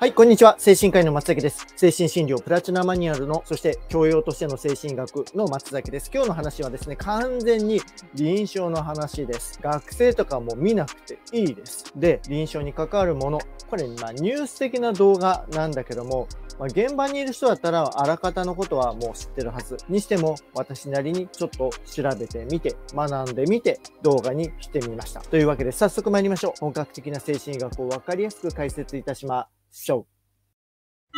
はい、こんにちは。精神科医の松崎です。精神診療プラチナマニュアルの、そして教養としての精神学の松崎です。今日の話はですね、完全に臨床の話です。学生とかも見なくていいです。で、臨床に関わるもの。これ、まあ、ニュース的な動画なんだけども、まあ、現場にいる人だったら、あらかたのことはもう知ってるはず。にしても、私なりにちょっと調べてみて、学んでみて、動画にしてみました。というわけで、早速参りましょう。本格的な精神学をわかりやすく解説いたします。しょう。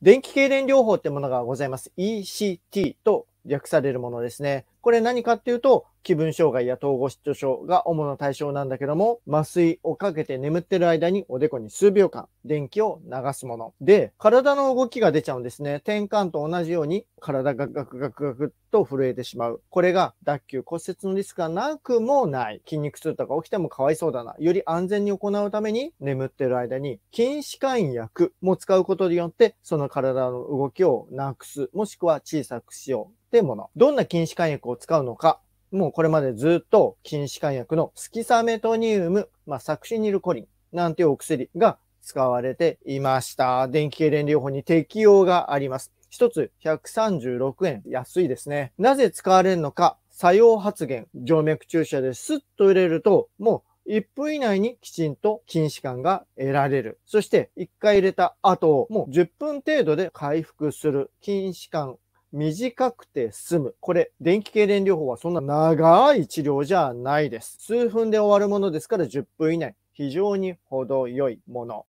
電気系電療法ってものがございます。ECT と略されるものですね。これ何かっていうと、気分障害や統合失調症が主な対象なんだけども、麻酔をかけて眠ってる間におでこに数秒間電気を流すもの。で、体の動きが出ちゃうんですね。転換と同じように体がガクガクガクと震えてしまう。これが脱臼骨折のリスクがなくもない。筋肉痛とか起きてもかわいそうだな。より安全に行うために眠ってる間に筋弛緩薬も使うことによって、その体の動きをなくす、もしくは小さくしよう。っていうもの。どんな禁止肝薬を使うのか。もうこれまでずっと禁止肝薬のスキサメトニウム、まあ、サクシニルコリンなんていうお薬が使われていました。電気系攣療法に適用があります。一つ136円。安いですね。なぜ使われるのか。作用発現。静脈注射でスッと入れると、もう1分以内にきちんと禁止管が得られる。そして1回入れた後、もう10分程度で回復する。禁止管。短くて済む。これ、電気系電療法はそんな長い治療じゃないです。数分で終わるものですから10分以内。非常に程よいもの。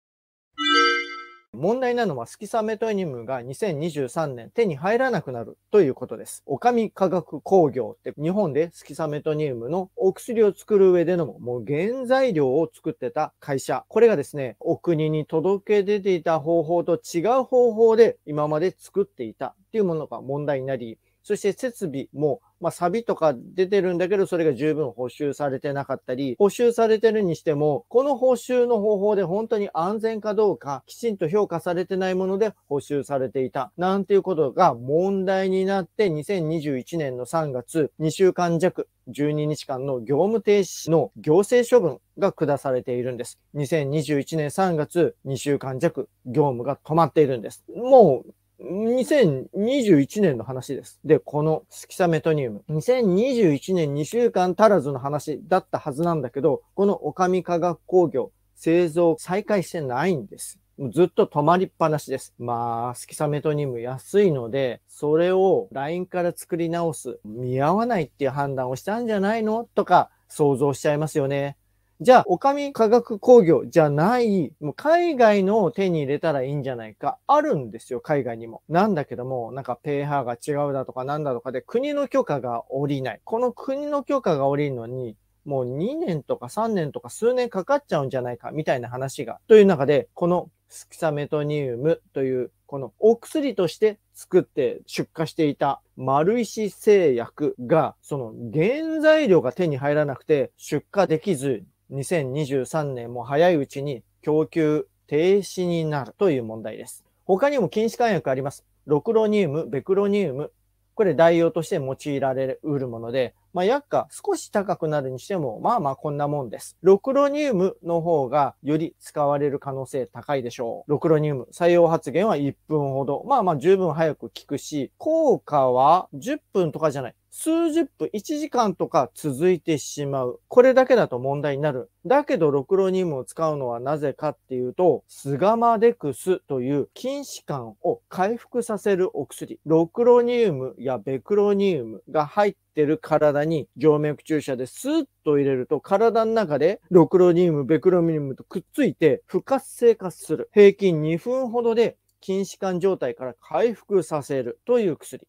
問題なのはスキサメトニムが2023年手に入らなくなるということです。オカミ化学工業って日本でスキサメトニウムのお薬を作る上でのもう原材料を作ってた会社。これがですね、お国に届け出ていた方法と違う方法で今まで作っていたっていうものが問題になり、そして設備も、まあ、サビとか出てるんだけど、それが十分補修されてなかったり、補修されてるにしても、この補修の方法で本当に安全かどうか、きちんと評価されてないもので補修されていた、なんていうことが問題になって、2021年の3月、2週間弱、12日間の業務停止の行政処分が下されているんです。2021年3月、2週間弱、業務が止まっているんです。もう、2021年の話です。で、このスキサメトニウム、2021年2週間足らずの話だったはずなんだけど、このオカミ化学工業、製造再開してないんです。ずっと止まりっぱなしです。まあ、スキサメトニウム安いので、それを LINE から作り直す、見合わないっていう判断をしたんじゃないのとか想像しちゃいますよね。じゃあ、おかみ化学工業じゃない、もう海外のを手に入れたらいいんじゃないか。あるんですよ、海外にも。なんだけども、なんかペーハーが違うだとかなんだとかで国の許可が下りない。この国の許可が下りるのに、もう2年とか3年とか数年かかっちゃうんじゃないか、みたいな話が。という中で、このスキサメトニウムという、このお薬として作って出荷していた丸石製薬が、その原材料が手に入らなくて出荷できず2023年も早いうちに供給停止になるという問題です。他にも禁止勧薬あります。ロクロニウム、ベクロニウム。これ代用として用いられうるもので、まあ、薬価少し高くなるにしても、まあまあこんなもんです。ロクロニウムの方がより使われる可能性高いでしょう。ロクロニウム、採用発言は1分ほど。まあまあ十分早く効くし、効果は10分とかじゃない。数十分、1時間とか続いてしまう。これだけだと問題になる。だけど、ロクロニウムを使うのはなぜかっていうと、スガマデクスという筋弛緩を回復させるお薬、ロクロニウムやベクロニウムが入ってる体に静脈注射でスッと入れると、体の中でロクロニウム、ベクロニウムとくっついて不活性化する。平均2分ほどで筋弛緩状態から回復させるという薬。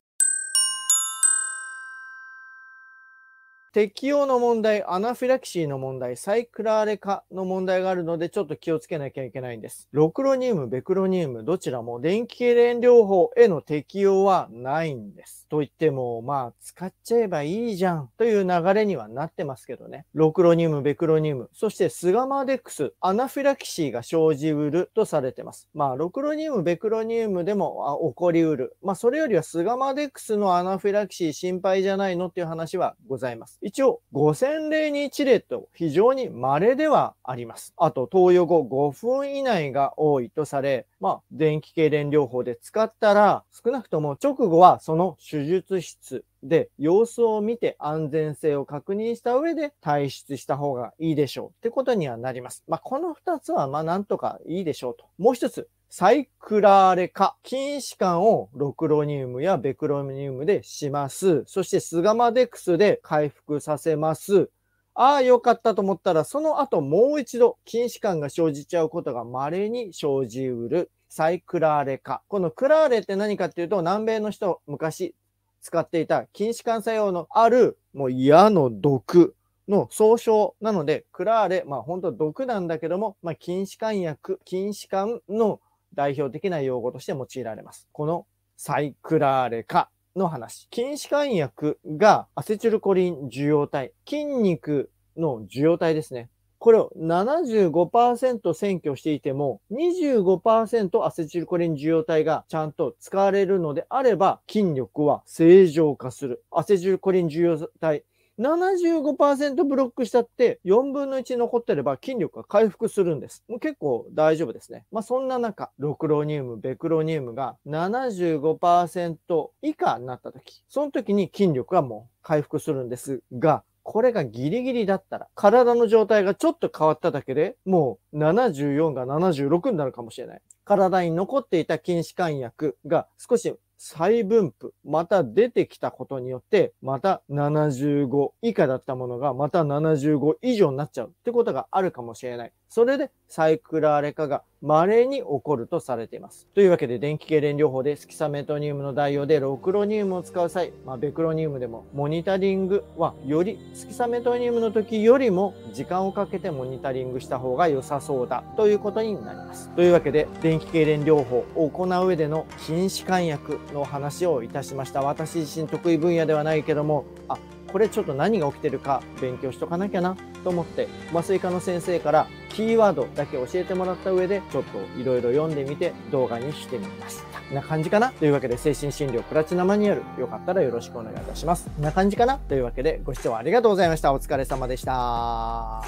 適用の問題、アナフィラキシーの問題、サイクラーレ化の問題があるので、ちょっと気をつけなきゃいけないんです。ロクロニウム、ベクロニウム、どちらも電気痙連療法への適用はないんです。と言っても、まあ、使っちゃえばいいじゃんという流れにはなってますけどね。ロクロニウム、ベクロニウム、そしてスガマデックス、アナフィラキシーが生じうるとされてます。まあ、ロクロニウム、ベクロニウムでも起こりうる。まあ、それよりはスガマデックスのアナフィラキシー心配じゃないのっていう話はございます。一応五千例に一例と非常に稀ではあります。あと、投与後5分以内が多いとされ、まあ、電気系電療法で使ったら、少なくとも直後はその手術室で様子を見て安全性を確認した上で退出した方がいいでしょうってことにはなります。まあ、この二つはまあなんとかいいでしょうと。もう一つ、サイクラーレ化、筋弛緩をロクロニウムやベクロニウムでします。そしてスガマデクスで回復させます。ああ、よかったと思ったら、その後もう一度筋弛緩が生じちゃうことが稀に生じうる。サイクラーレ化。このクラーレって何かっていうと、南米の人昔使っていた筋弛緩作用のある、もう嫌の毒の総称なので、クラーレ、まあ本当毒なんだけども、まあ、禁止緩薬、筋弛緩の代表的な用語として用いられます。このサイクラーレ化の話。筋弛緩薬がアセチルコリン受容体、筋肉の受容体ですね。これを75%占拠していても、25%アセチルコリン受容体がちゃんと使われるのであれば、筋力は正常化する。アセチルコリン受容体75%ブロックしたって4分の1残ってれば筋力が回復するんです。もう結構大丈夫ですね。まあ、そんな中、ロクロニウム、ベクロニウムが75%以下になった時、その時に筋力はもう回復するんですが、これがギリギリだったら、体の状態がちょっと変わっただけでもう74が76になるかもしれない。体に残っていた筋弛緩薬が少し再分布、また出てきたことによって、また75以下だったものが、また75以上になっちゃうってことがあるかもしれない。それでサイクラ荒れ化が稀に起こるとされています。というわけで電気系連療法でスキサメトニウムの代用でロクロニウムを使う際、まあ、ベクロニウムでもモニタリングはよりスキサメトニウムの時よりも時間をかけてモニタリングした方が良さそうだということになります。というわけで電気系連療法を行う上での禁止管薬の話をいたしました。私自身得意分野ではないけども、あこれちょっと何が起きてるか勉強しとかなきゃなと思って麻酔科の先生からキーワードだけ教えてもらった上で、ちょっといろいろ読んでみて動画にしてみました。こんな感じかなというわけで、精神診療プラチナマニュアル、よかったらよろしくお願いいたします。こんな感じかなというわけで、ご視聴ありがとうございました。お疲れ様でした。